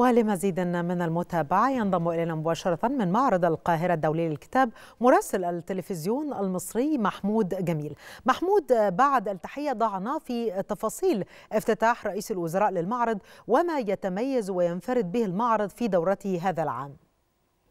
ولمزيد من المتابعة ينضم إلينا مباشرة من معرض القاهرة الدولي للكتاب مراسل التلفزيون المصري محمود جميل محمود بعد التحية ضعنا في تفاصيل افتتاح رئيس الوزراء للمعرض وما يتميز وينفرد به المعرض في دورته هذا العام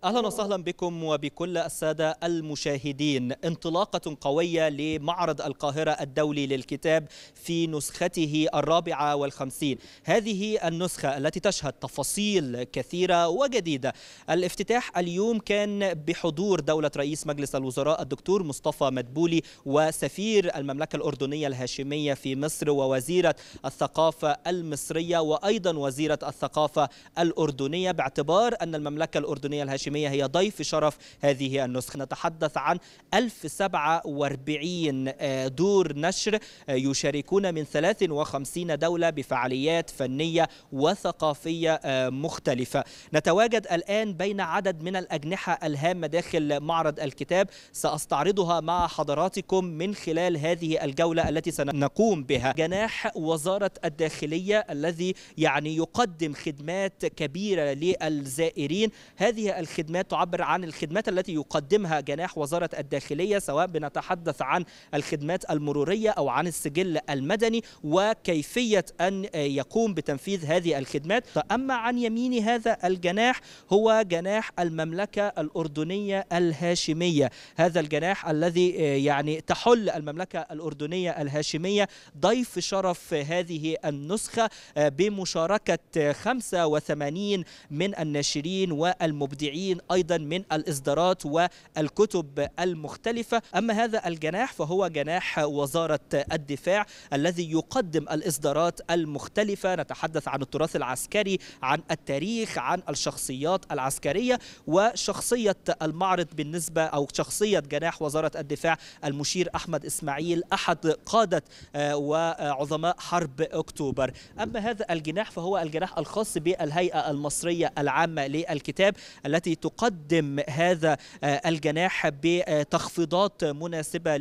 اهلا وسهلا بكم وبكل الساده المشاهدين انطلاقه قويه لمعرض القاهره الدولي للكتاب في نسخته الرابعه والخمسين هذه النسخه التي تشهد تفاصيل كثيره وجديده الافتتاح اليوم كان بحضور دوله رئيس مجلس الوزراء الدكتور مصطفى مدبولي وسفير المملكه الاردنيه الهاشميه في مصر ووزيره الثقافه المصريه وايضا وزيره الثقافه الاردنيه باعتبار ان المملكه الاردنيه الهاشميه الهاشمية هي ضيف شرف هذه النسخ نتحدث عن 1047 آه، دور نشر آه، يشاركون من 53 دولة بفعاليات فنية وثقافية آه، مختلفة نتواجد الآن بين عدد من الأجنحة الهامة داخل معرض الكتاب سأستعرضها مع حضراتكم من خلال هذه الجولة التي سنقوم بها جناح وزارة الداخلية الذي يعني يقدم خدمات كبيرة للزائرين هذه الخدمات الخدمات تعبر عن الخدمات التي يقدمها جناح وزارة الداخلية سواء بنتحدث عن الخدمات المرورية أو عن السجل المدني وكيفية أن يقوم بتنفيذ هذه الخدمات أما عن يمين هذا الجناح هو جناح المملكة الأردنية الهاشمية هذا الجناح الذي آه، يعني تحل المملكة الأردنية الهاشمية ضيف شرف هذه النسخة آه، بمشاركة 85 من الناشرين والمبدعين ملايين أيضا من الإصدارات والكتب المختلفة أما هذا الجناح فهو جناح وزارة الدفاع الذي يقدم الإصدارات المختلفة نتحدث عن التراث العسكري عن التاريخ عن الشخصيات العسكرية وشخصية المعرض بالنسبة أو شخصية جناح وزارة الدفاع المشير أحمد إسماعيل أحد قادة آه، وعظماء حرب أكتوبر أما هذا الجناح فهو الجناح الخاص بالهيئة المصرية العامة للكتاب التي تقدم هذا آه، الجناح بتخفيضات مناسبة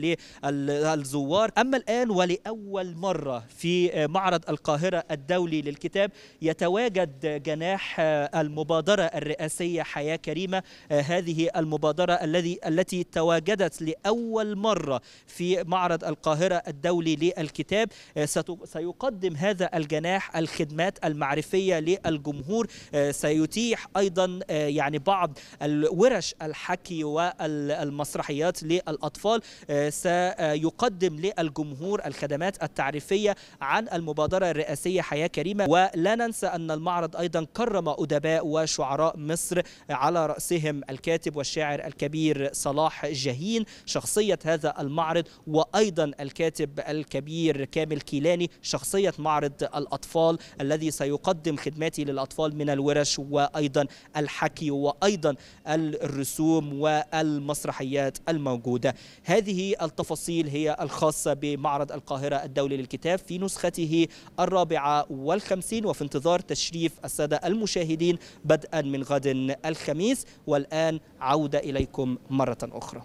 للزوار أما الآن ولأول مرة في آه، معرض القاهرة الدولي للكتاب يتواجد جناح آه، المبادرة الرئاسية حياة كريمة هذه المبادرة الذي التي تواجدت لأول مرة في معرض القاهرة الدولي للكتاب سيقدم هذا الجناح الخدمات المعرفية للجمهور سيتيح أيضا يعني بعض بعض الورش الحكي والمسرحيات للأطفال آه، سيقدم للجمهور الخدمات التعريفية عن المبادرة الرئاسية حياة كريمة ولا ننسى أن المعرض أيضا كرم أدباء وشعراء مصر على رأسهم الكاتب والشاعر الكبير صلاح جاهين شخصية هذا المعرض وأيضا الكاتب الكبير كامل كيلاني شخصية معرض الأطفال الذي سيقدم خدماته للأطفال من الورش وأيضا الحكي وأيضا أيضا الرسوم والمسرحيات الموجودة هذه التفاصيل هي الخاصة بمعرض القاهرة الدولي للكتاب في نسخته الرابعة والخمسين وفي انتظار تشريف السادة المشاهدين بدءا من غد الخميس والآن عودة إليكم مرة أخرى